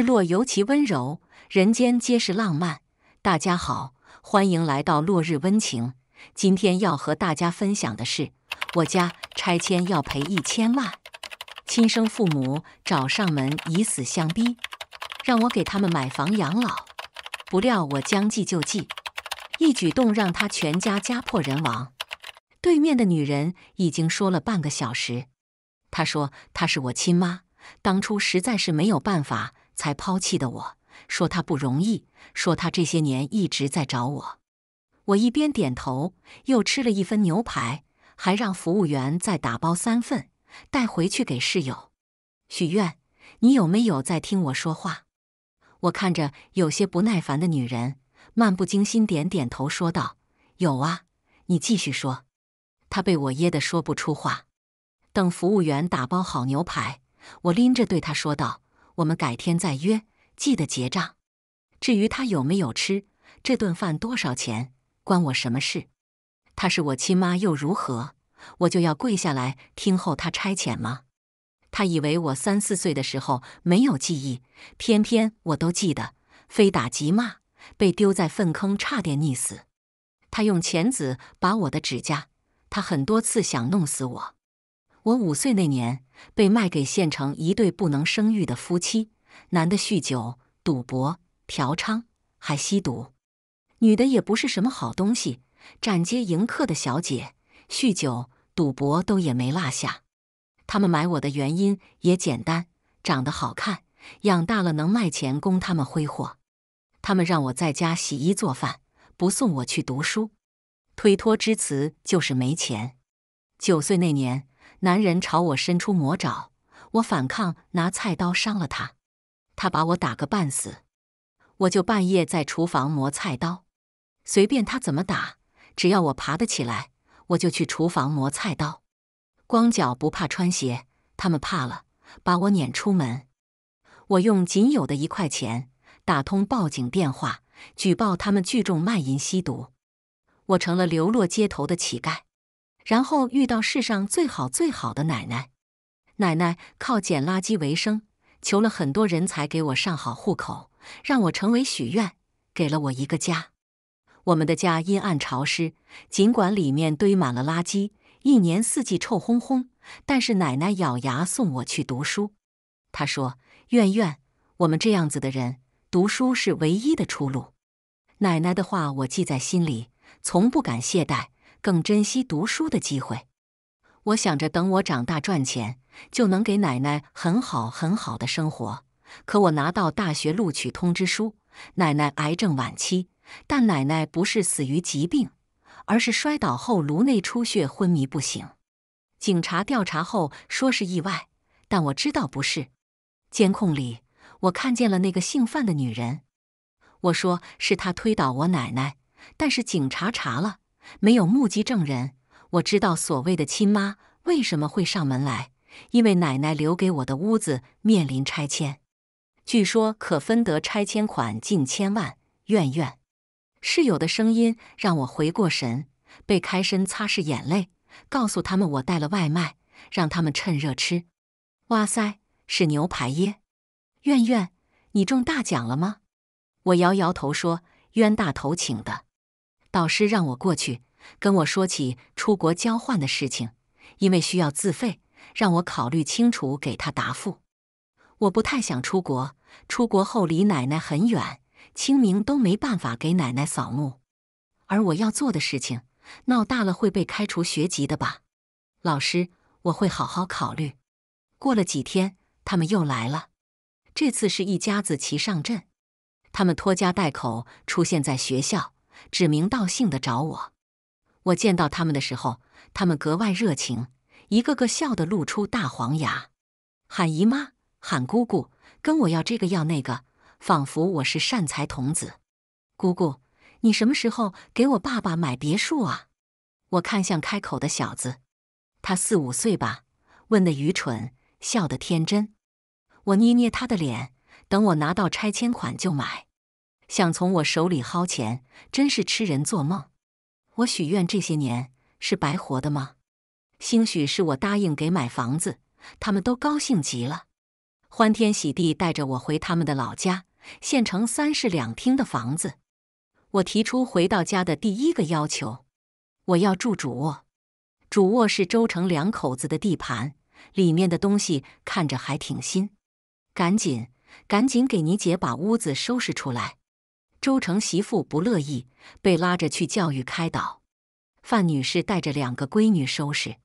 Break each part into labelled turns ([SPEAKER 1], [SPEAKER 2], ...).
[SPEAKER 1] 日落尤其温柔，人间皆是浪漫。大家好，欢迎来到落日温情。今天要和大家分享的是，我家拆迁要赔一千万，亲生父母找上门以死相逼，让我给他们买房养老。不料我将计就计，一举动让他全家家破人亡。对面的女人已经说了半个小时，她说她是我亲妈，当初实在是没有办法。才抛弃的，我说他不容易，说他这些年一直在找我。我一边点头，又吃了一份牛排，还让服务员再打包三份带回去给室友许愿。你有没有在听我说话？我看着有些不耐烦的女人，漫不经心点点头，说道：“有啊，你继续说。”她被我噎得说不出话。等服务员打包好牛排，我拎着对她说道。我们改天再约，记得结账。至于他有没有吃这顿饭，多少钱，关我什么事？他是我亲妈又如何？我就要跪下来听候他差遣吗？他以为我三四岁的时候没有记忆，偏偏我都记得，非打即骂，被丢在粪坑，差点溺死。他用钳子把我的指甲，他很多次想弄死我。我五岁那年被卖给县城一对不能生育的夫妻，男的酗酒、赌博、嫖娼，还吸毒；女的也不是什么好东西，站街迎客的小姐，酗酒、赌博都也没落下。他们买我的原因也简单，长得好看，养大了能卖钱供他们挥霍。他们让我在家洗衣做饭，不送我去读书，推脱之词就是没钱。九岁那年。男人朝我伸出魔爪，我反抗，拿菜刀伤了他，他把我打个半死。我就半夜在厨房磨菜刀，随便他怎么打，只要我爬得起来，我就去厨房磨菜刀。光脚不怕穿鞋，他们怕了，把我撵出门。我用仅有的一块钱打通报警电话，举报他们聚众卖淫吸毒。我成了流落街头的乞丐。然后遇到世上最好最好的奶奶，奶奶靠捡垃圾为生，求了很多人才给我上好户口，让我成为许愿，给了我一个家。我们的家阴暗潮湿，尽管里面堆满了垃圾，一年四季臭烘烘，但是奶奶咬牙送我去读书。她说：“愿愿，我们这样子的人，读书是唯一的出路。”奶奶的话我记在心里，从不敢懈怠。更珍惜读书的机会。我想着，等我长大赚钱，就能给奶奶很好很好的生活。可我拿到大学录取通知书，奶奶癌症晚期，但奶奶不是死于疾病，而是摔倒后颅内出血昏迷不醒。警察调查后说是意外，但我知道不是。监控里我看见了那个姓范的女人，我说是她推倒我奶奶，但是警察查了。没有目击证人，我知道所谓的亲妈为什么会上门来，因为奶奶留给我的屋子面临拆迁，据说可分得拆迁款近千万。怨怨。室友的声音让我回过神，被开身擦拭眼泪，告诉他们我带了外卖，让他们趁热吃。哇塞，是牛排耶！怨怨，你中大奖了吗？我摇摇头说：“冤大头请的。”导师让我过去，跟我说起出国交换的事情，因为需要自费，让我考虑清楚，给他答复。我不太想出国，出国后离奶奶很远，清明都没办法给奶奶扫墓。而我要做的事情，闹大了会被开除学籍的吧？老师，我会好好考虑。过了几天，他们又来了，这次是一家子齐上阵，他们拖家带口出现在学校。指名道姓的找我，我见到他们的时候，他们格外热情，一个个笑得露出大黄牙，喊姨妈，喊姑姑，跟我要这个要那个，仿佛我是善财童子。姑姑，你什么时候给我爸爸买别墅啊？我看向开口的小子，他四五岁吧，问的愚蠢，笑得天真。我捏捏他的脸，等我拿到拆迁款就买。想从我手里薅钱，真是痴人做梦！我许愿这些年是白活的吗？兴许是我答应给买房子，他们都高兴极了，欢天喜地带着我回他们的老家。县城三室两厅的房子，我提出回到家的第一个要求，我要住主卧。主卧是周成两口子的地盘，里面的东西看着还挺新。赶紧，赶紧给你姐把屋子收拾出来。周成媳妇不乐意，被拉着去教育开导。范女士带着两个闺女收拾，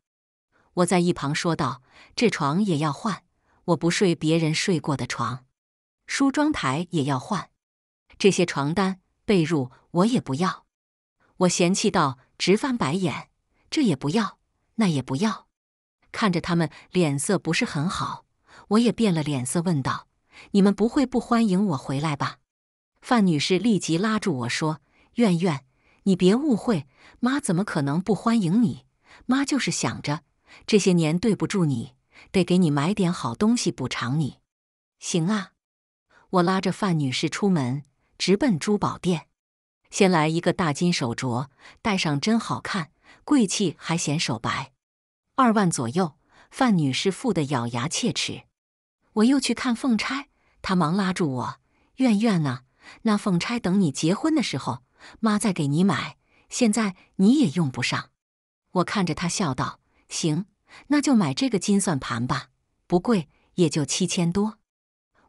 [SPEAKER 1] 我在一旁说道：“这床也要换，我不睡别人睡过的床。梳妆台也要换，这些床单被褥我也不要。”我嫌弃到直翻白眼，这也不要，那也不要。看着他们脸色不是很好，我也变了脸色问道：“你们不会不欢迎我回来吧？”范女士立即拉住我说：“苑苑，你别误会，妈怎么可能不欢迎你？妈就是想着这些年对不住你，得给你买点好东西补偿你。”行啊，我拉着范女士出门，直奔珠宝店。先来一个大金手镯，戴上真好看，贵气还显手白，二万左右。范女士富的咬牙切齿。我又去看凤钗，她忙拉住我：“苑苑啊！”那凤钗等你结婚的时候，妈再给你买。现在你也用不上。我看着他笑道：“行，那就买这个金算盘吧，不贵，也就七千多。”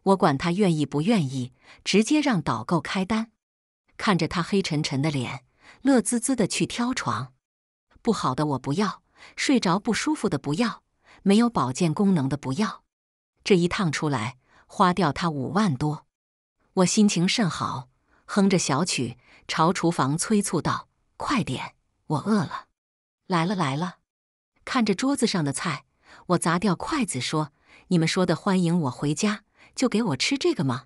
[SPEAKER 1] 我管他愿意不愿意，直接让导购开单。看着他黑沉沉的脸，乐滋滋的去挑床。不好的我不要，睡着不舒服的不要，没有保健功能的不要。这一趟出来，花掉他五万多。我心情甚好，哼着小曲朝厨房催促道：“快点，我饿了。”来了来了，看着桌子上的菜，我砸掉筷子说：“你们说的欢迎我回家，就给我吃这个吗？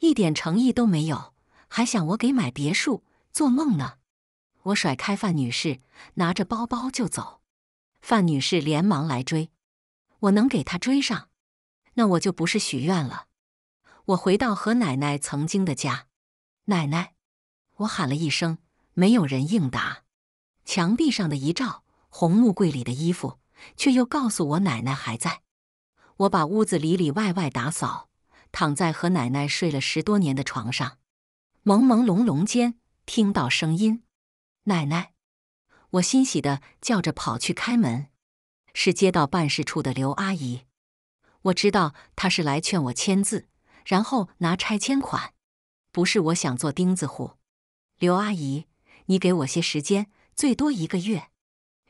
[SPEAKER 1] 一点诚意都没有，还想我给买别墅，做梦呢！”我甩开范女士，拿着包包就走。范女士连忙来追，我能给她追上，那我就不是许愿了。我回到和奶奶曾经的家，奶奶，我喊了一声，没有人应答。墙壁上的遗照，红木柜里的衣服，却又告诉我奶奶还在。我把屋子里里外外打扫，躺在和奶奶睡了十多年的床上，朦朦胧胧间听到声音，奶奶，我欣喜的叫着跑去开门，是街道办事处的刘阿姨。我知道她是来劝我签字。然后拿拆迁款，不是我想做钉子户。刘阿姨，你给我些时间，最多一个月。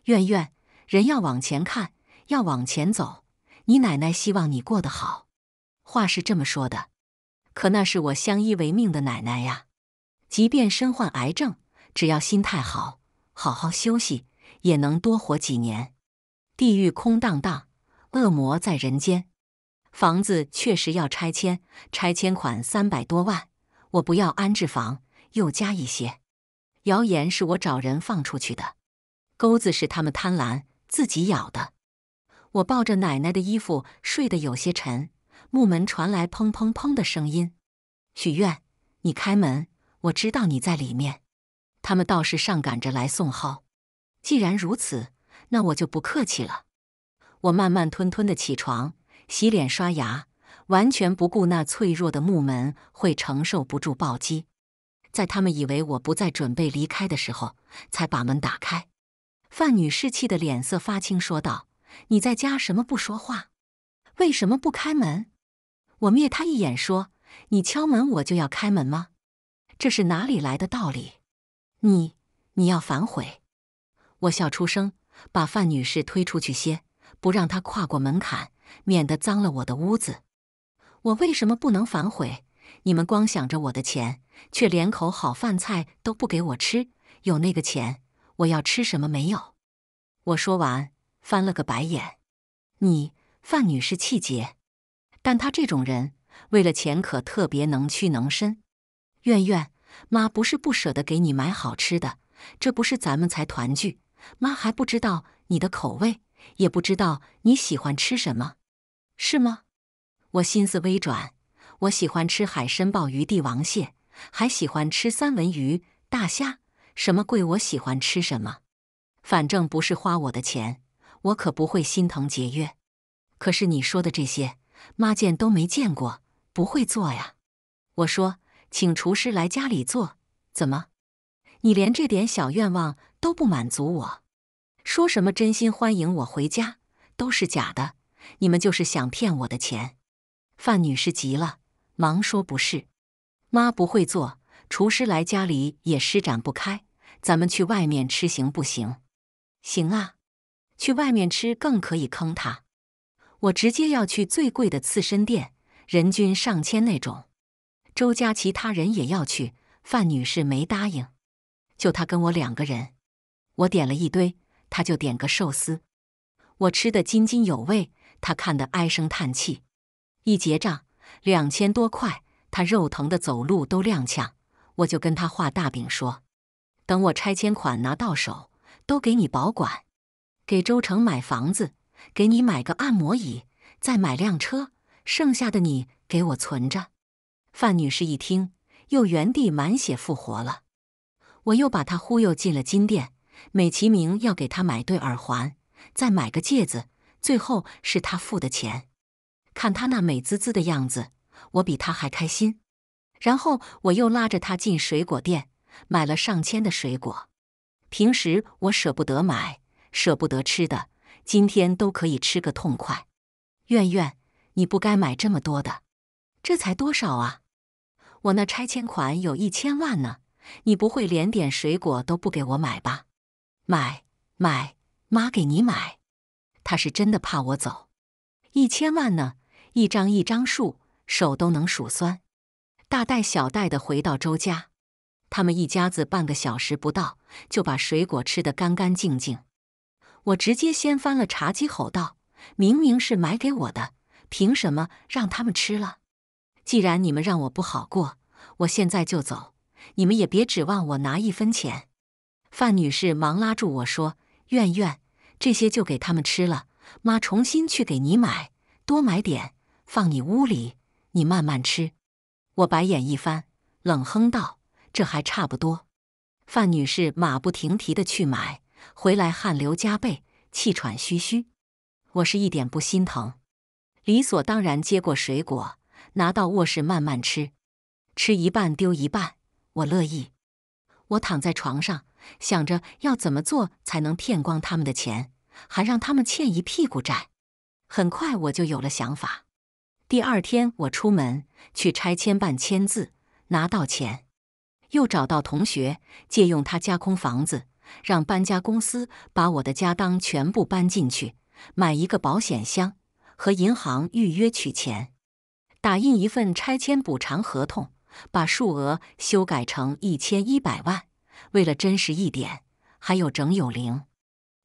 [SPEAKER 1] 苑苑，人要往前看，要往前走。你奶奶希望你过得好，话是这么说的，可那是我相依为命的奶奶呀。即便身患癌症，只要心态好，好好休息，也能多活几年。地狱空荡荡，恶魔在人间。房子确实要拆迁，拆迁款三百多万，我不要安置房，又加一些。谣言是我找人放出去的，钩子是他们贪婪自己咬的。我抱着奶奶的衣服睡得有些沉，木门传来砰砰砰的声音。许愿，你开门，我知道你在里面。他们倒是上赶着来送号，既然如此，那我就不客气了。我慢慢吞吞的起床。洗脸刷牙，完全不顾那脆弱的木门会承受不住暴击。在他们以为我不再准备离开的时候，才把门打开。范女士气得脸色发青，说道：“你在家什么不说话？为什么不开门？”我蔑他一眼，说：“你敲门我就要开门吗？这是哪里来的道理？你你要反悔？”我笑出声，把范女士推出去些，不让她跨过门槛。免得脏了我的屋子，我为什么不能反悔？你们光想着我的钱，却连口好饭菜都不给我吃。有那个钱，我要吃什么没有？我说完，翻了个白眼。你范女士气节，但她这种人为了钱可特别能屈能伸。苑苑，妈不是不舍得给你买好吃的，这不是咱们才团聚，妈还不知道你的口味，也不知道你喜欢吃什么。是吗？我心思微转，我喜欢吃海参、鲍鱼、帝王蟹，还喜欢吃三文鱼、大虾，什么贵我喜欢吃什么，反正不是花我的钱，我可不会心疼节约。可是你说的这些，妈见都没见过，不会做呀。我说，请厨师来家里做，怎么？你连这点小愿望都不满足？我说什么真心欢迎我回家，都是假的。你们就是想骗我的钱，范女士急了，忙说不是，妈不会做，厨师来家里也施展不开，咱们去外面吃行不行？行啊，去外面吃更可以坑他。我直接要去最贵的刺身店，人均上千那种。周家其他人也要去，范女士没答应，就他跟我两个人。我点了一堆，他就点个寿司。我吃的津津有味。他看得唉声叹气，一结账两千多块，他肉疼的走路都踉跄。我就跟他画大饼说，等我拆迁款拿到手，都给你保管，给周成买房子，给你买个按摩椅，再买辆车，剩下的你给我存着。范女士一听，又原地满血复活了。我又把她忽悠进了金店，美其名要给她买对耳环，再买个戒指。最后是他付的钱，看他那美滋滋的样子，我比他还开心。然后我又拉着他进水果店，买了上千的水果。平时我舍不得买、舍不得吃的，今天都可以吃个痛快。苑苑，你不该买这么多的，这才多少啊！我那拆迁款有一千万呢，你不会连点水果都不给我买吧？买买，妈给你买。他是真的怕我走，一千万呢，一张一张数，手都能数酸，大袋小袋的回到周家，他们一家子半个小时不到就把水果吃得干干净净。我直接掀翻了茶几，吼道：“明明是买给我的，凭什么让他们吃了？既然你们让我不好过，我现在就走，你们也别指望我拿一分钱。”范女士忙拉住我说：“苑苑。”这些就给他们吃了，妈重新去给你买，多买点，放你屋里，你慢慢吃。我白眼一翻，冷哼道：“这还差不多。”范女士马不停蹄的去买，回来汗流浃背，气喘吁吁。我是一点不心疼，理所当然接过水果，拿到卧室慢慢吃，吃一半丢一半，我乐意。我躺在床上，想着要怎么做才能骗光他们的钱。还让他们欠一屁股债。很快我就有了想法。第二天我出门去拆迁办签字，拿到钱，又找到同学借用他家空房子，让搬家公司把我的家当全部搬进去，买一个保险箱和银行预约取钱，打印一份拆迁补偿合同，把数额修改成一千一百万，为了真实一点，还有整有零。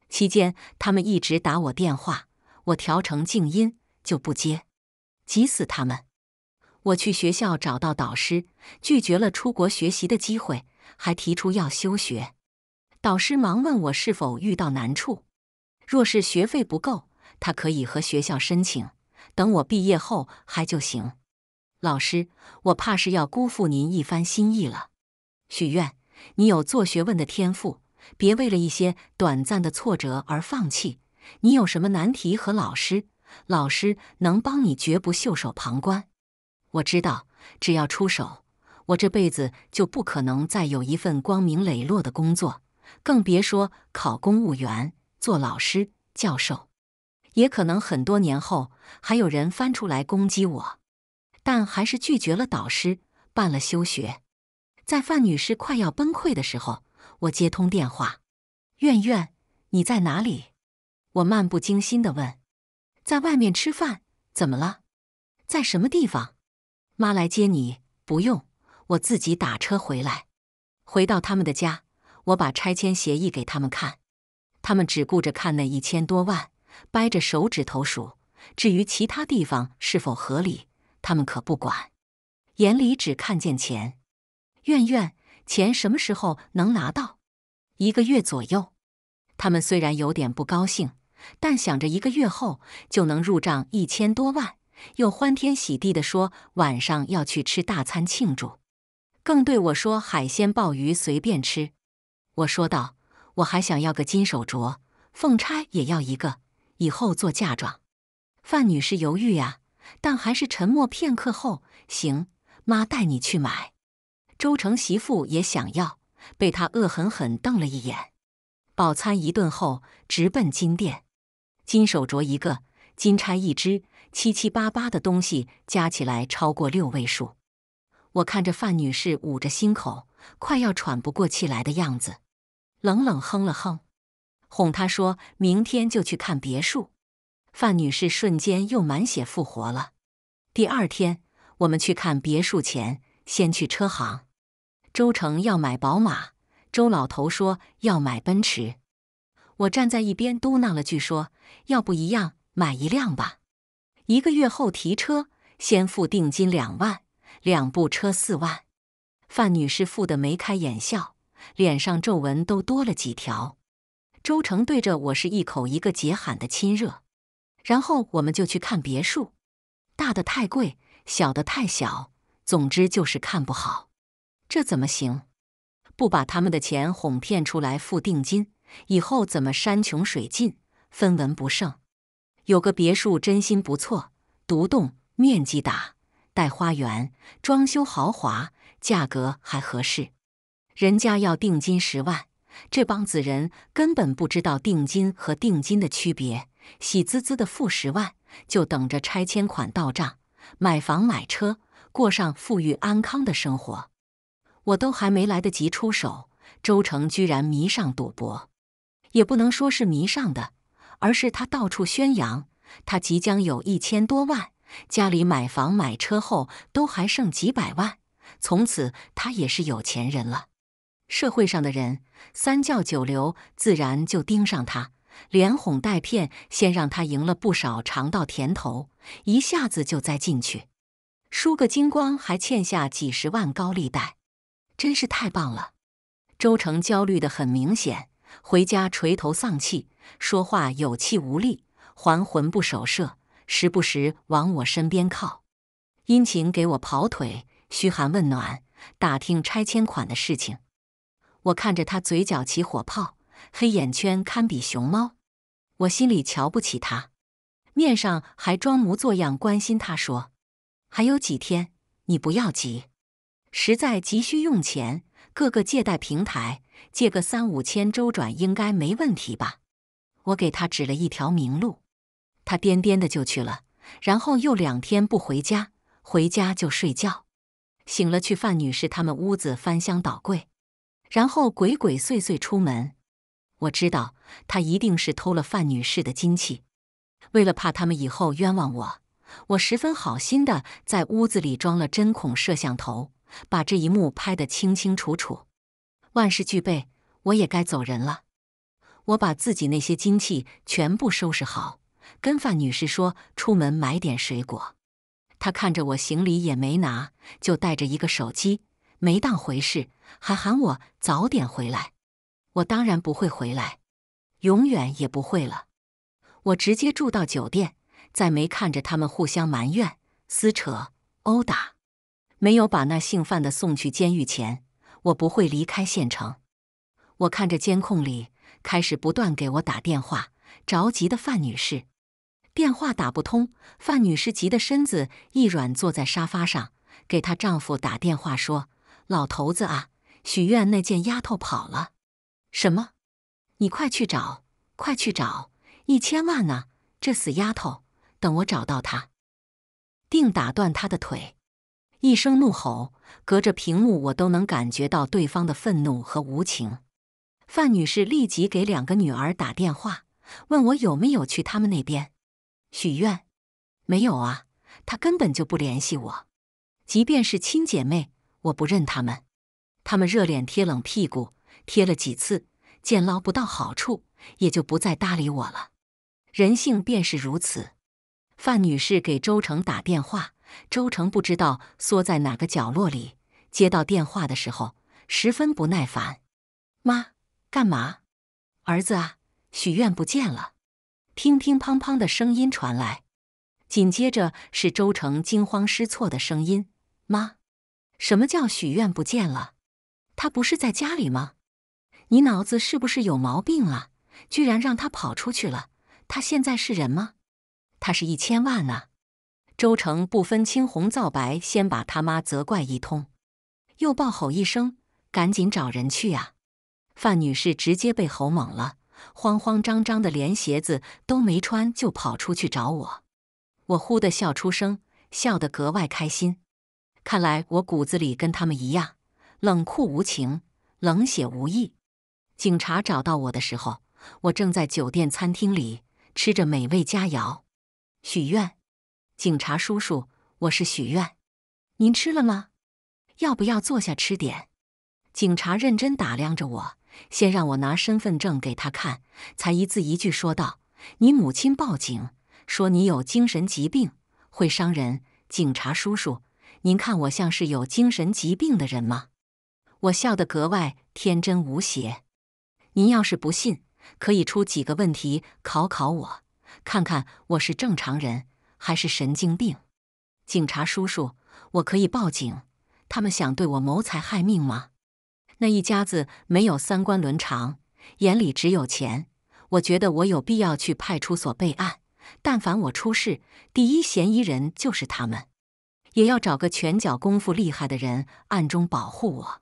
[SPEAKER 1] 期间，他们一直打我电话，我调成静音就不接，急死他们。我去学校找到导师，拒绝了出国学习的机会，还提出要休学。导师忙问我是否遇到难处，若是学费不够，他可以和学校申请，等我毕业后还就行。老师，我怕是要辜负您一番心意了。许愿，你有做学问的天赋。别为了一些短暂的挫折而放弃。你有什么难题和老师？老师能帮你，绝不袖手旁观。我知道，只要出手，我这辈子就不可能再有一份光明磊落的工作，更别说考公务员、做老师、教授。也可能很多年后还有人翻出来攻击我，但还是拒绝了导师，办了休学。在范女士快要崩溃的时候。我接通电话，苑苑，你在哪里？我漫不经心的问，在外面吃饭，怎么了？在什么地方？妈来接你？不用，我自己打车回来。回到他们的家，我把拆迁协议给他们看，他们只顾着看那一千多万，掰着手指头数。至于其他地方是否合理，他们可不管，眼里只看见钱。苑苑。钱什么时候能拿到？一个月左右。他们虽然有点不高兴，但想着一个月后就能入账一千多万，又欢天喜地的说晚上要去吃大餐庆祝，更对我说海鲜鲍鱼随便吃。我说道：“我还想要个金手镯，凤钗也要一个，以后做嫁妆。”范女士犹豫呀，但还是沉默片刻后，行，妈带你去买。周成媳妇也想要，被他恶狠狠瞪了一眼。饱餐一顿后，直奔金店，金手镯一个，金钗一只，七七八八的东西加起来超过六位数。我看着范女士捂着心口，快要喘不过气来的样子，冷冷哼了哼，哄她说明天就去看别墅。范女士瞬间又满血复活了。第二天，我们去看别墅前，先去车行。周成要买宝马，周老头说要买奔驰，我站在一边嘟囔了句说要不一样，买一辆吧。一个月后提车，先付定金两万，两部车四万。范女士付的眉开眼笑，脸上皱纹都多了几条。周成对着我是一口一个姐喊的亲热，然后我们就去看别墅，大的太贵，小的太小，总之就是看不好。这怎么行？不把他们的钱哄骗出来付定金，以后怎么山穷水尽分文不剩？有个别墅真心不错，独栋、面积大、带花园、装修豪华，价格还合适。人家要定金十万，这帮子人根本不知道定金和定金的区别，喜滋滋的付十万，就等着拆迁款到账，买房买车，过上富裕安康的生活。我都还没来得及出手，周成居然迷上赌博，也不能说是迷上的，而是他到处宣扬他即将有一千多万，家里买房买车后都还剩几百万，从此他也是有钱人了。社会上的人三教九流自然就盯上他，连哄带骗，先让他赢了不少，尝到甜头，一下子就栽进去，输个精光，还欠下几十万高利贷。真是太棒了！周成焦虑的很明显，回家垂头丧气，说话有气无力，还魂不守舍，时不时往我身边靠，殷勤给我跑腿，嘘寒问暖，打听拆迁款的事情。我看着他嘴角起火泡，黑眼圈堪比熊猫，我心里瞧不起他，面上还装模作样关心他说：“还有几天，你不要急。”实在急需用钱，各个借贷平台借个三五千周转应该没问题吧？我给他指了一条明路，他颠颠的就去了。然后又两天不回家，回家就睡觉，醒了去范女士他们屋子翻箱倒柜，然后鬼鬼祟祟出门。我知道他一定是偷了范女士的金器。为了怕他们以后冤枉我，我十分好心的在屋子里装了针孔摄像头。把这一幕拍得清清楚楚，万事俱备，我也该走人了。我把自己那些精器全部收拾好，跟范女士说出门买点水果。她看着我行李也没拿，就带着一个手机，没当回事，还喊我早点回来。我当然不会回来，永远也不会了。我直接住到酒店，再没看着他们互相埋怨、撕扯、殴打。没有把那姓范的送去监狱前，我不会离开县城。我看着监控里开始不断给我打电话，着急的范女士，电话打不通，范女士急得身子一软，坐在沙发上，给她丈夫打电话说：“老头子啊，许愿那贱丫头跑了，什么？你快去找，快去找！一千万呢，这死丫头，等我找到她，定打断她的腿。”一声怒吼，隔着屏幕，我都能感觉到对方的愤怒和无情。范女士立即给两个女儿打电话，问我有没有去他们那边许愿。没有啊，她根本就不联系我。即便是亲姐妹，我不认他们。他们热脸贴冷屁股，贴了几次，见捞不到好处，也就不再搭理我了。人性便是如此。范女士给周成打电话。周成不知道缩在哪个角落里，接到电话的时候十分不耐烦：“妈，干嘛？儿子啊，许愿不见了！”乒乒乓乓的声音传来，紧接着是周成惊慌失措的声音：“妈，什么叫许愿不见了？他不是在家里吗？你脑子是不是有毛病啊？居然让他跑出去了！他现在是人吗？他是一千万啊！”周成不分青红皂白，先把他妈责怪一通，又暴吼一声：“赶紧找人去啊！”范女士直接被吼懵了，慌慌张张的，连鞋子都没穿就跑出去找我。我忽的笑出声，笑得格外开心。看来我骨子里跟他们一样，冷酷无情，冷血无义。警察找到我的时候，我正在酒店餐厅里吃着美味佳肴，许愿。警察叔叔，我是许愿，您吃了吗？要不要坐下吃点？警察认真打量着我，先让我拿身份证给他看，才一字一句说道：“你母亲报警说你有精神疾病，会伤人。”警察叔叔，您看我像是有精神疾病的人吗？我笑得格外天真无邪。您要是不信，可以出几个问题考考我，看看我是正常人。还是神经病，警察叔叔，我可以报警。他们想对我谋财害命吗？那一家子没有三观伦常，眼里只有钱。我觉得我有必要去派出所备案。但凡我出事，第一嫌疑人就是他们。也要找个拳脚功夫厉害的人暗中保护我。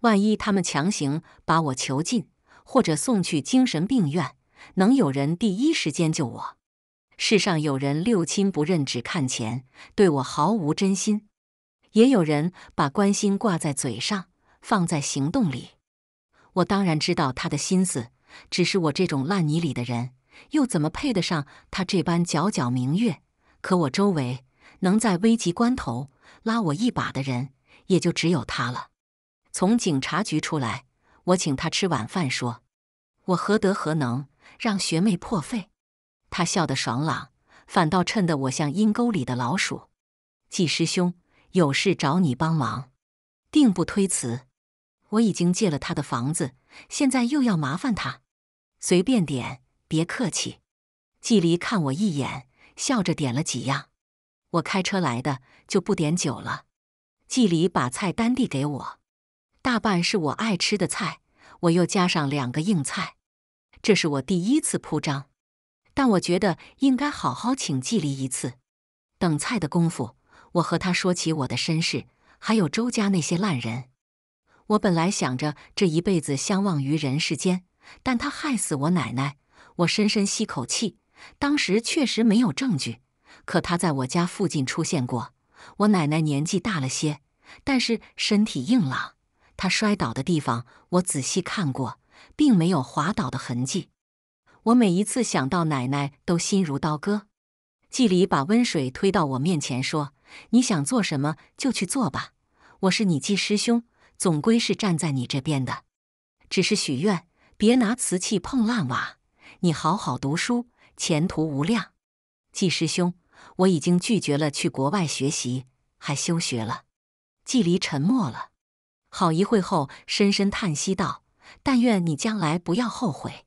[SPEAKER 1] 万一他们强行把我囚禁，或者送去精神病院，能有人第一时间救我？世上有人六亲不认，只看钱，对我毫无真心；也有人把关心挂在嘴上，放在行动里。我当然知道他的心思，只是我这种烂泥里的人，又怎么配得上他这般皎皎明月？可我周围能在危急关头拉我一把的人，也就只有他了。从警察局出来，我请他吃晚饭，说我何德何能让学妹破费。他笑得爽朗，反倒衬得我像阴沟里的老鼠。季师兄有事找你帮忙，定不推辞。我已经借了他的房子，现在又要麻烦他，随便点，别客气。季离看我一眼，笑着点了几样。我开车来的，就不点酒了。季离把菜单递给我，大半是我爱吃的菜，我又加上两个硬菜。这是我第一次铺张。但我觉得应该好好请季离一次。等菜的功夫，我和他说起我的身世，还有周家那些烂人。我本来想着这一辈子相忘于人世间，但他害死我奶奶。我深深吸口气，当时确实没有证据，可他在我家附近出现过。我奶奶年纪大了些，但是身体硬朗。他摔倒的地方，我仔细看过，并没有滑倒的痕迹。我每一次想到奶奶，都心如刀割。季离把温水推到我面前，说：“你想做什么就去做吧，我是你季师兄，总归是站在你这边的。只是许愿，别拿瓷器碰烂瓦。你好好读书，前途无量。”季师兄，我已经拒绝了去国外学习，还休学了。季离沉默了，好一会后，深深叹息道：“但愿你将来不要后悔。”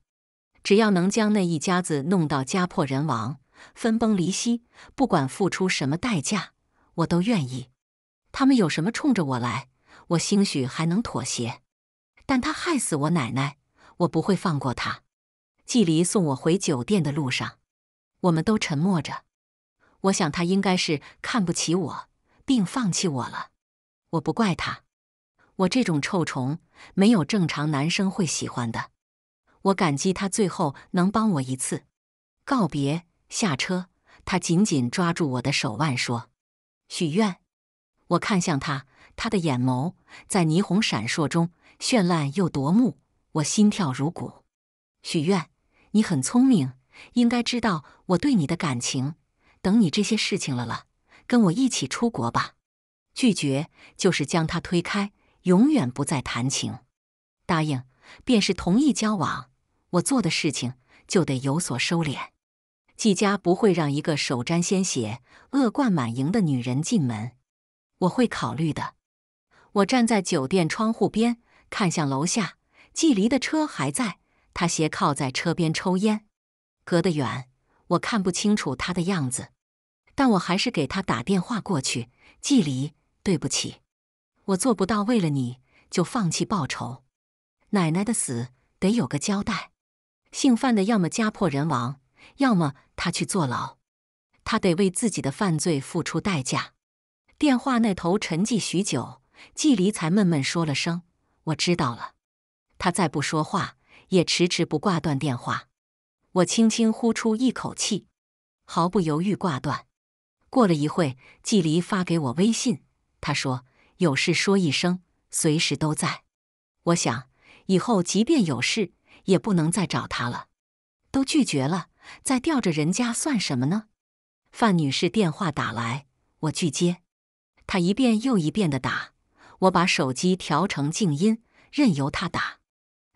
[SPEAKER 1] 只要能将那一家子弄到家破人亡、分崩离析，不管付出什么代价，我都愿意。他们有什么冲着我来，我兴许还能妥协。但他害死我奶奶，我不会放过他。季离送我回酒店的路上，我们都沉默着。我想他应该是看不起我，并放弃我了。我不怪他，我这种臭虫没有正常男生会喜欢的。我感激他最后能帮我一次，告别下车，他紧紧抓住我的手腕说：“许愿。”我看向他，他的眼眸在霓虹闪烁中绚烂又夺目，我心跳如鼓。许愿，你很聪明，应该知道我对你的感情，等你这些事情了了，跟我一起出国吧。拒绝就是将他推开，永远不再谈情；答应便是同意交往。我做的事情就得有所收敛。季家不会让一个手沾鲜血、恶贯满盈的女人进门。我会考虑的。我站在酒店窗户边，看向楼下，季离的车还在，他斜靠在车边抽烟。隔得远，我看不清楚他的样子，但我还是给他打电话过去。季离，对不起，我做不到为了你就放弃报仇。奶奶的死得有个交代。姓范的，要么家破人亡，要么他去坐牢，他得为自己的犯罪付出代价。电话那头沉寂许久，季离才闷闷说了声：“我知道了。”他再不说话，也迟迟不挂断电话。我轻轻呼出一口气，毫不犹豫挂断。过了一会，季离发给我微信，他说：“有事说一声，随时都在。”我想，以后即便有事。也不能再找他了，都拒绝了，再吊着人家算什么呢？范女士电话打来，我拒接。他一遍又一遍的打，我把手机调成静音，任由他打。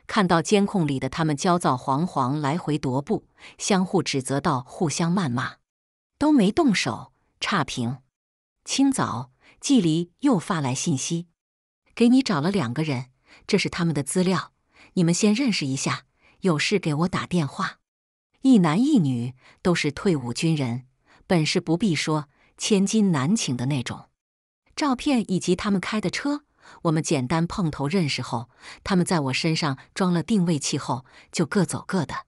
[SPEAKER 1] 看到监控里的他们焦躁惶惶来回踱步，相互指责到互相谩骂，都没动手。差评。清早，季离又发来信息，给你找了两个人，这是他们的资料。你们先认识一下，有事给我打电话。一男一女都是退伍军人，本事不必说，千金难请的那种。照片以及他们开的车，我们简单碰头认识后，他们在我身上装了定位器后就各走各的。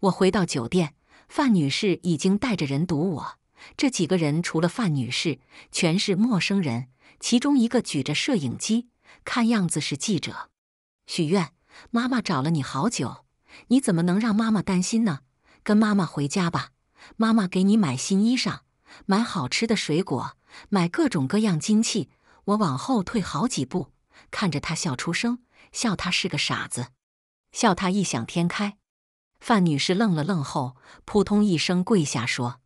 [SPEAKER 1] 我回到酒店，范女士已经带着人堵我。这几个人除了范女士，全是陌生人。其中一个举着摄影机，看样子是记者。许愿。妈妈找了你好久，你怎么能让妈妈担心呢？跟妈妈回家吧，妈妈给你买新衣裳，买好吃的水果，买各种各样金器。我往后退好几步，看着他笑出声，笑他是个傻子，笑他异想天开。范女士愣了愣后，扑通一声跪下说：“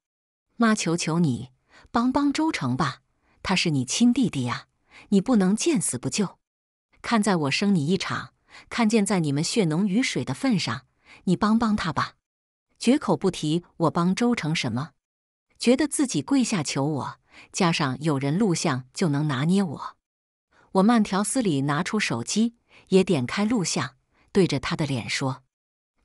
[SPEAKER 1] 妈，求求你帮帮周成吧，他是你亲弟弟呀，你不能见死不救。看在我生你一场。”看见在你们血浓于水的份上，你帮帮他吧。绝口不提我帮周成什么，觉得自己跪下求我，加上有人录像就能拿捏我。我慢条斯理拿出手机，也点开录像，对着他的脸说：“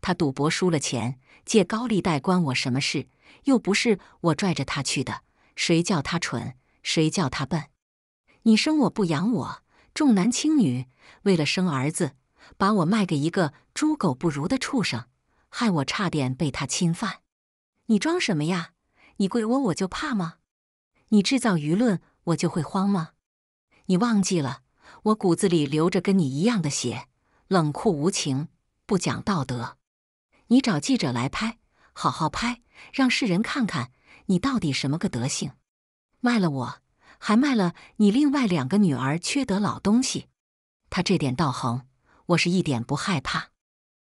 [SPEAKER 1] 他赌博输了钱，借高利贷关我什么事？又不是我拽着他去的，谁叫他蠢，谁叫他笨？你生我不养我，重男轻女，为了生儿子。”把我卖给一个猪狗不如的畜生，害我差点被他侵犯。你装什么呀？你跪我我就怕吗？你制造舆论我就会慌吗？你忘记了，我骨子里流着跟你一样的血，冷酷无情，不讲道德。你找记者来拍，好好拍，让世人看看你到底什么个德行。卖了我，还卖了你另外两个女儿，缺德老东西。他这点道行。我是一点不害怕，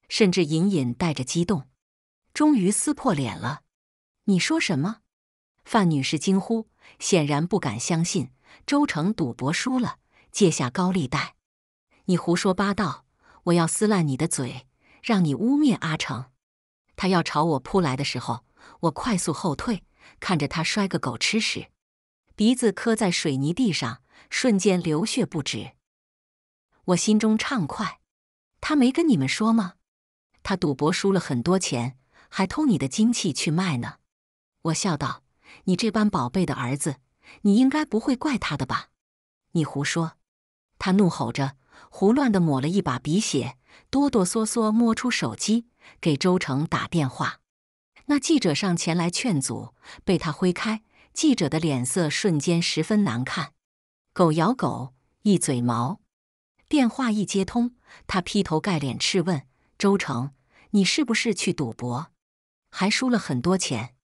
[SPEAKER 1] 甚至隐隐带着激动。终于撕破脸了！你说什么？范女士惊呼，显然不敢相信周成赌博输了，借下高利贷。你胡说八道！我要撕烂你的嘴，让你污蔑阿成。他要朝我扑来的时候，我快速后退，看着他摔个狗吃屎，鼻子磕在水泥地上，瞬间流血不止。我心中畅快。他没跟你们说吗？他赌博输了很多钱，还偷你的金器去卖呢。我笑道：“你这般宝贝的儿子，你应该不会怪他的吧？”你胡说！他怒吼着，胡乱的抹了一把鼻血，哆哆嗦嗦摸出手机给周成打电话。那记者上前来劝阻，被他挥开。记者的脸色瞬间十分难看。狗咬狗，一嘴毛。电话一接通。他劈头盖脸斥问：“周成，你是不是去赌博，还输了很多钱？”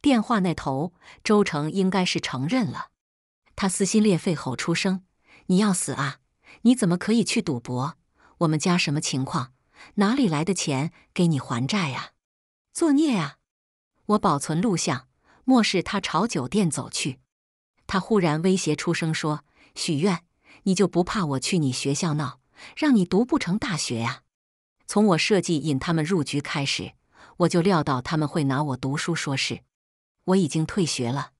[SPEAKER 1] 电话那头，周成应该是承认了。他撕心裂肺吼出声：“你要死啊！你怎么可以去赌博？我们家什么情况？哪里来的钱给你还债啊？作孽啊！”我保存录像，漠视他朝酒店走去。他忽然威胁出声说：“许愿，你就不怕我去你学校闹？”让你读不成大学呀！从我设计引他们入局开始，我就料到他们会拿我读书说事。我已经退学了，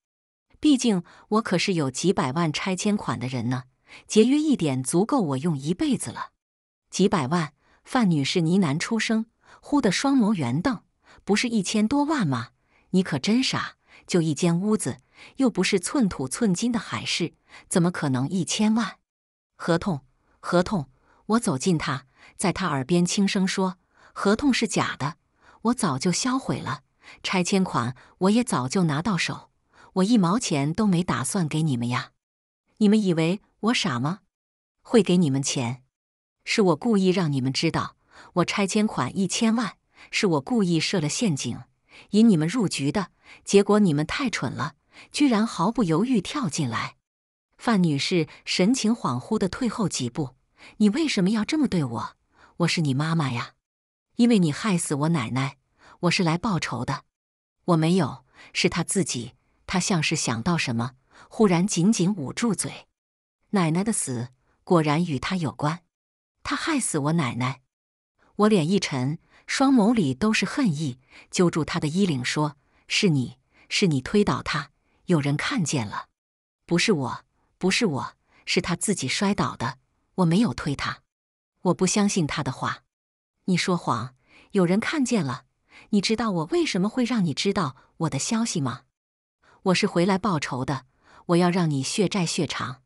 [SPEAKER 1] 毕竟我可是有几百万拆迁款的人呢，节约一点足够我用一辈子了。几百万？范女士呢喃出声，忽的双眸圆瞪：“不是一千多万吗？你可真傻！就一间屋子，又不是寸土寸金的海市，怎么可能一千万？合同，合同！”我走近他，在他耳边轻声说：“合同是假的，我早就销毁了。拆迁款我也早就拿到手，我一毛钱都没打算给你们呀。你们以为我傻吗？会给你们钱？是我故意让你们知道，我拆迁款一千万，是我故意设了陷阱引你们入局的。结果你们太蠢了，居然毫不犹豫跳进来。”范女士神情恍惚的退后几步。你为什么要这么对我？我是你妈妈呀！因为你害死我奶奶，我是来报仇的。我没有，是他自己。他像是想到什么，忽然紧紧捂住嘴。奶奶的死果然与他有关，他害死我奶奶。我脸一沉，双眸里都是恨意，揪住他的衣领说：“是你是你推倒他，有人看见了。不是我，不是我，是他自己摔倒的。”我没有推他，我不相信他的话。你说谎，有人看见了。你知道我为什么会让你知道我的消息吗？我是回来报仇的，我要让你血债血偿。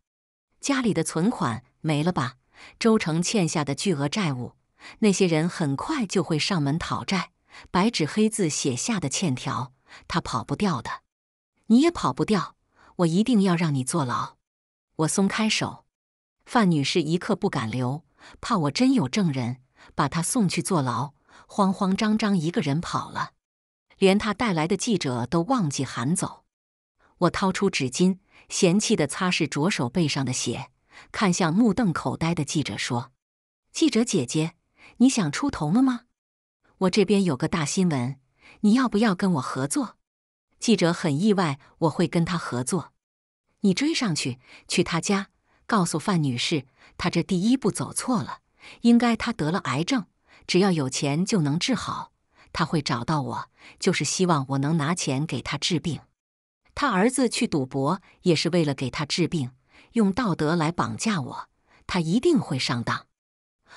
[SPEAKER 1] 家里的存款没了吧？周成欠下的巨额债务，那些人很快就会上门讨债。白纸黑字写下的欠条，他跑不掉的。你也跑不掉，我一定要让你坐牢。我松开手。范女士一刻不敢留，怕我真有证人把她送去坐牢，慌慌张张一个人跑了，连她带来的记者都忘记喊走。我掏出纸巾，嫌弃的擦拭着手背上的血，看向目瞪口呆的记者说：“记者姐姐，你想出头了吗？我这边有个大新闻，你要不要跟我合作？”记者很意外我会跟他合作。你追上去，去他家。告诉范女士，她这第一步走错了，应该她得了癌症，只要有钱就能治好。她会找到我，就是希望我能拿钱给她治病。她儿子去赌博也是为了给她治病，用道德来绑架我，她一定会上当。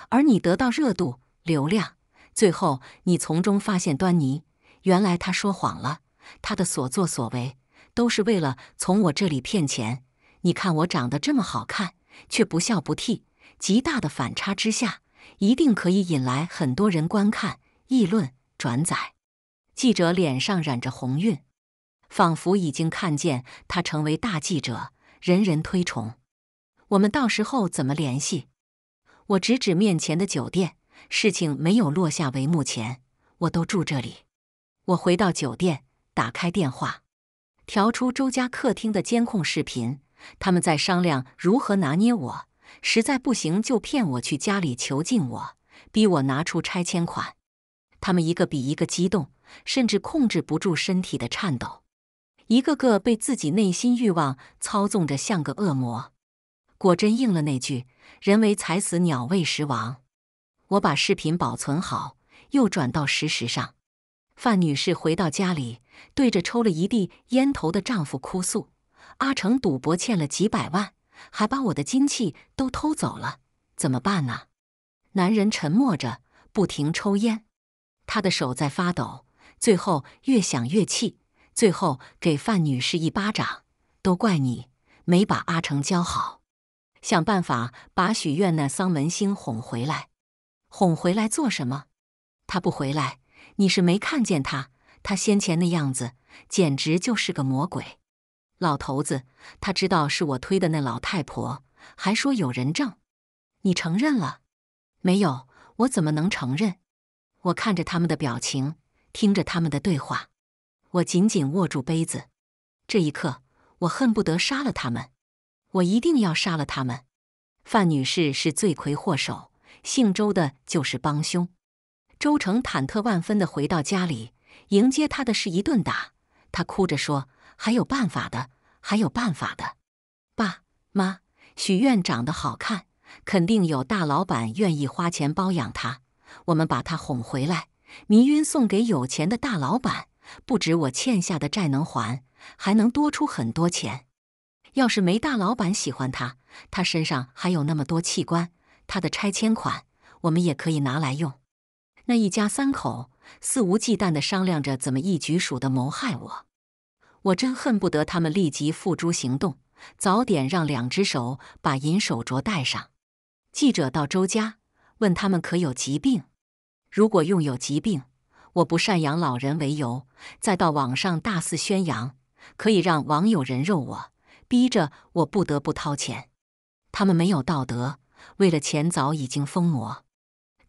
[SPEAKER 1] 而你得到热度、流量，最后你从中发现端倪，原来她说谎了，她的所作所为都是为了从我这里骗钱。你看我长得这么好看，却不笑不涕，极大的反差之下，一定可以引来很多人观看、议论、转载。记者脸上染着红晕，仿佛已经看见他成为大记者，人人推崇。我们到时候怎么联系？我指指面前的酒店，事情没有落下帷幕前，我都住这里。我回到酒店，打开电话，调出周家客厅的监控视频。他们在商量如何拿捏我，实在不行就骗我去家里囚禁我，逼我拿出拆迁款。他们一个比一个激动，甚至控制不住身体的颤抖，一个个被自己内心欲望操纵着，像个恶魔。果真应了那句“人为财死，鸟为食亡”。我把视频保存好，又转到实时上。范女士回到家里，对着抽了一地烟头的丈夫哭诉。阿成赌博欠了几百万，还把我的金器都偷走了，怎么办呢？男人沉默着，不停抽烟，他的手在发抖。最后越想越气，最后给范女士一巴掌：“都怪你，没把阿成交好。想办法把许愿那丧门星哄回来。哄回来做什么？他不回来，你是没看见他，他先前那样子，简直就是个魔鬼。”老头子，他知道是我推的那老太婆，还说有人证，你承认了没有？我怎么能承认？我看着他们的表情，听着他们的对话，我紧紧握住杯子。这一刻，我恨不得杀了他们，我一定要杀了他们。范女士是罪魁祸首，姓周的就是帮凶。周成忐忑万分的回到家里，迎接他的是一顿打。他哭着说。还有办法的，还有办法的，爸妈，许院长得好看，肯定有大老板愿意花钱包养他。我们把他哄回来，迷晕，送给有钱的大老板，不止我欠下的债能还，还能多出很多钱。要是没大老板喜欢他，他身上还有那么多器官，他的拆迁款我们也可以拿来用。那一家三口肆无忌惮地商量着怎么一举鼠的谋害我。我真恨不得他们立即付诸行动，早点让两只手把银手镯戴上。记者到周家问他们可有疾病，如果用有疾病，我不赡养老人为由，再到网上大肆宣扬，可以让网友人肉我，逼着我不得不掏钱。他们没有道德，为了钱早已经疯魔，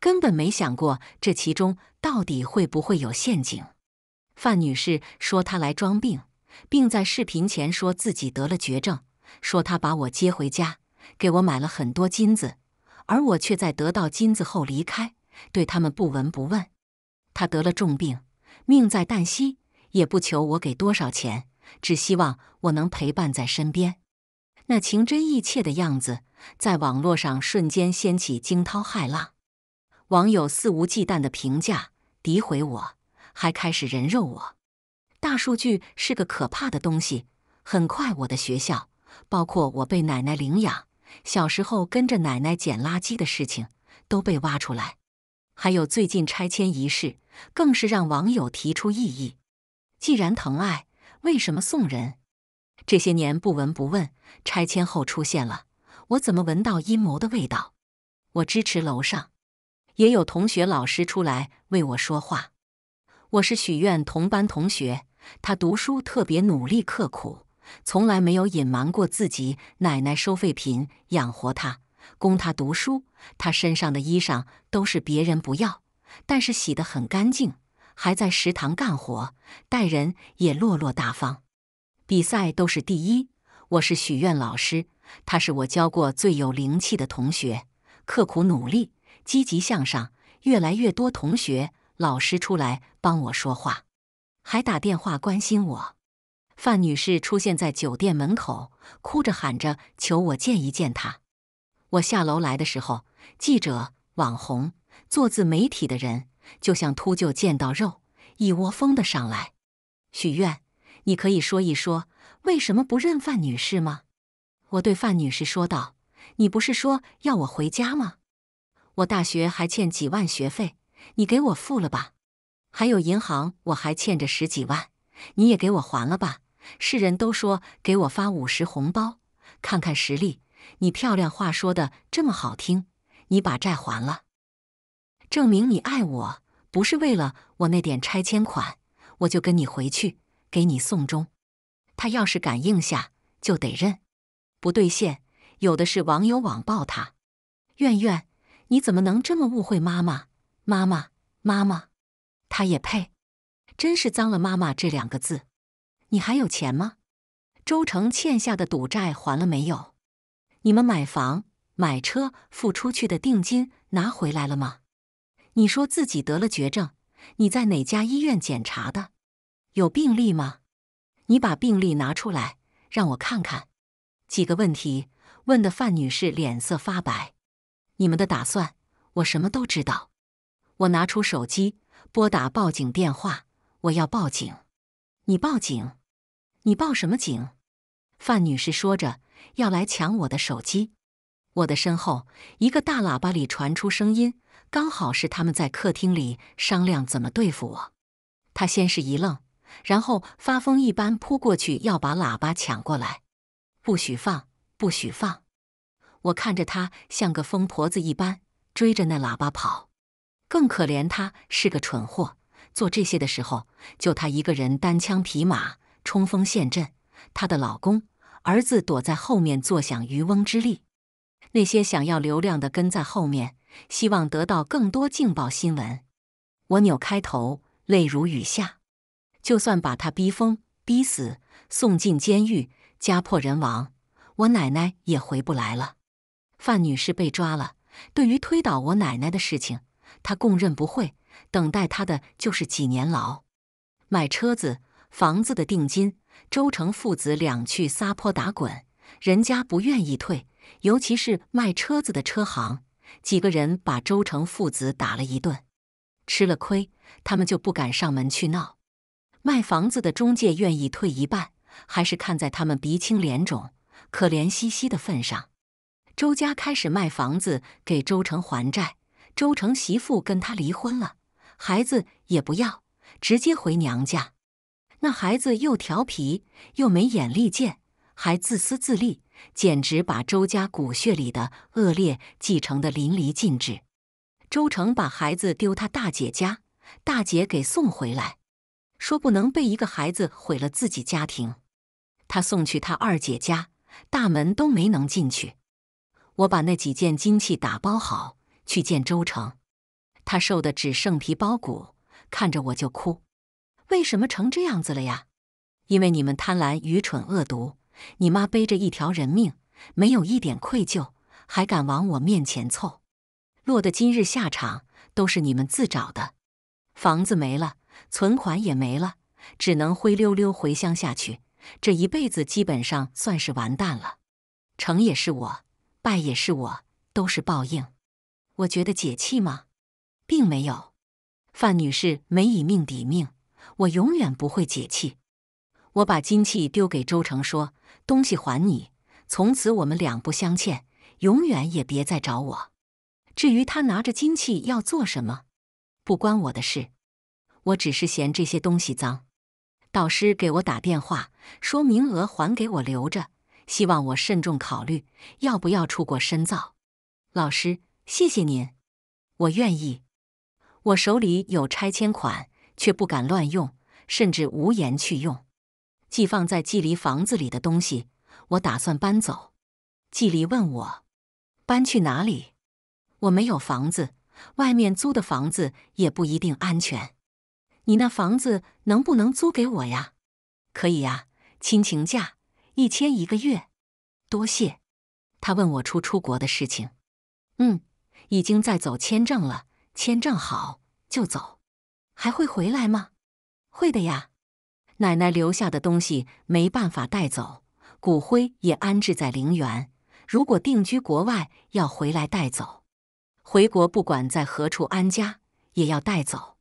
[SPEAKER 1] 根本没想过这其中到底会不会有陷阱。范女士说她来装病。并在视频前说自己得了绝症，说他把我接回家，给我买了很多金子，而我却在得到金子后离开，对他们不闻不问。他得了重病，命在旦夕，也不求我给多少钱，只希望我能陪伴在身边。那情真意切的样子，在网络上瞬间掀起惊涛骇浪。网友肆无忌惮的评价、诋毁我，还开始人肉我。大数据是个可怕的东西。很快，我的学校，包括我被奶奶领养、小时候跟着奶奶捡垃圾的事情，都被挖出来。还有最近拆迁仪式，更是让网友提出异议。既然疼爱，为什么送人？这些年不闻不问，拆迁后出现了，我怎么闻到阴谋的味道？我支持楼上，也有同学、老师出来为我说话。我是许愿同班同学，他读书特别努力刻苦，从来没有隐瞒过自己。奶奶收废品养活他，供他读书。他身上的衣裳都是别人不要，但是洗得很干净，还在食堂干活，待人也落落大方。比赛都是第一。我是许愿老师，他是我教过最有灵气的同学，刻苦努力，积极向上，越来越多同学。老师出来帮我说话，还打电话关心我。范女士出现在酒店门口，哭着喊着求我见一见她。我下楼来的时候，记者、网红、做自媒体的人就像秃鹫见到肉，一窝蜂的上来。许愿，你可以说一说为什么不认范女士吗？我对范女士说道：“你不是说要我回家吗？我大学还欠几万学费。”你给我付了吧，还有银行我还欠着十几万，你也给我还了吧。世人都说给我发五十红包，看看实力。你漂亮话说的这么好听，你把债还了，证明你爱我，不是为了我那点拆迁款，我就跟你回去给你送终。他要是敢应下，就得认，不兑现，有的是网友网暴他。苑苑，你怎么能这么误会妈妈？妈妈，妈妈，他也配，真是脏了“妈妈”这两个字。你还有钱吗？周成欠下的赌债还了没有？你们买房、买车付出去的定金拿回来了吗？你说自己得了绝症，你在哪家医院检查的？有病历吗？你把病历拿出来让我看看。几个问题问的范女士脸色发白。你们的打算，我什么都知道。我拿出手机，拨打报警电话。我要报警！你报警？你报什么警？范女士说着，要来抢我的手机。我的身后，一个大喇叭里传出声音，刚好是他们在客厅里商量怎么对付我。他先是一愣，然后发疯一般扑过去，要把喇叭抢过来。不许放！不许放！我看着他像个疯婆子一般追着那喇叭跑。更可怜，他是个蠢货。做这些的时候，就她一个人单枪匹马冲锋陷阵，她的老公、儿子躲在后面坐享渔翁之利。那些想要流量的跟在后面，希望得到更多劲爆新闻。我扭开头，泪如雨下。就算把他逼疯、逼死、送进监狱、家破人亡，我奶奶也回不来了。范女士被抓了，对于推倒我奶奶的事情。他供认不讳，等待他的就是几年牢。买车子、房子的定金，周成父子两去撒泼打滚，人家不愿意退，尤其是卖车子的车行，几个人把周成父子打了一顿，吃了亏，他们就不敢上门去闹。卖房子的中介愿意退一半，还是看在他们鼻青脸肿、可怜兮兮的份上。周家开始卖房子给周成还债。周成媳妇跟他离婚了，孩子也不要，直接回娘家。那孩子又调皮，又没眼力见，还自私自利，简直把周家骨血里的恶劣继承的淋漓尽致。周成把孩子丢他大姐家，大姐给送回来，说不能被一个孩子毁了自己家庭。他送去他二姐家，大门都没能进去。我把那几件金器打包好。去见周成，他瘦的只剩皮包骨，看着我就哭。为什么成这样子了呀？因为你们贪婪、愚蠢、恶毒。你妈背着一条人命，没有一点愧疚，还敢往我面前凑，落得今日下场，都是你们自找的。房子没了，存款也没了，只能灰溜溜回乡下去。这一辈子基本上算是完蛋了。成也是我，败也是我，都是报应。我觉得解气吗？并没有。范女士没以命抵命，我永远不会解气。我把金器丢给周成，说：“东西还你，从此我们两不相欠，永远也别再找我。”至于他拿着金器要做什么，不关我的事。我只是嫌这些东西脏。导师给我打电话，说名额还给我留着，希望我慎重考虑要不要出国深造。老师。谢谢您，我愿意。我手里有拆迁款，却不敢乱用，甚至无颜去用。寄放在季离房子里的东西，我打算搬走。季离问我搬去哪里，我没有房子，外面租的房子也不一定安全。你那房子能不能租给我呀？可以呀，亲情价一千一个月。多谢。他问我出出国的事情，嗯。已经在走签证了，签证好就走，还会回来吗？会的呀。奶奶留下的东西没办法带走，骨灰也安置在陵园。如果定居国外，要回来带走。回国不管在何处安家，也要带走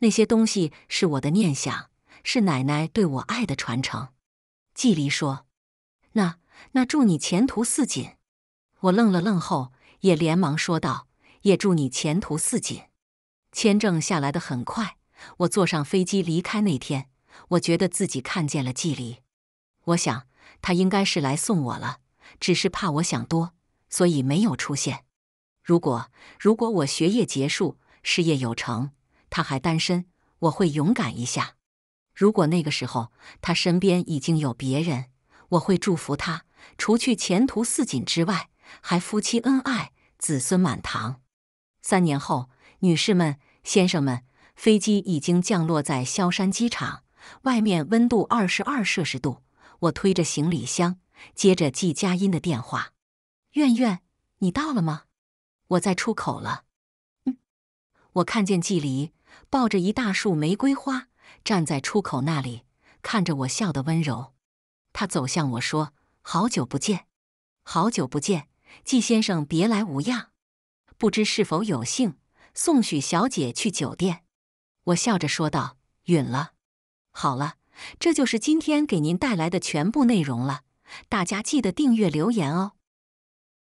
[SPEAKER 1] 那些东西，是我的念想，是奶奶对我爱的传承。季离说：“那那祝你前途似锦。”我愣了愣后。也连忙说道：“也祝你前途似锦。”签证下来的很快，我坐上飞机离开那天，我觉得自己看见了季离。我想他应该是来送我了，只是怕我想多，所以没有出现。如果如果我学业结束，事业有成，他还单身，我会勇敢一下。如果那个时候他身边已经有别人，我会祝福他，除去前途似锦之外。还夫妻恩爱，子孙满堂。三年后，女士们、先生们，飞机已经降落在萧山机场。外面温度二十二摄氏度。我推着行李箱，接着季佳音的电话：“苑苑，你到了吗？”“我在出口了。”“嗯。”我看见季离抱着一大束玫瑰花站在出口那里，看着我笑得温柔。他走向我说：“好久不见，好久不见。”季先生，别来无恙？不知是否有幸送许小姐去酒店？我笑着说道：“允了。”好了，这就是今天给您带来的全部内容了。大家记得订阅、留言哦。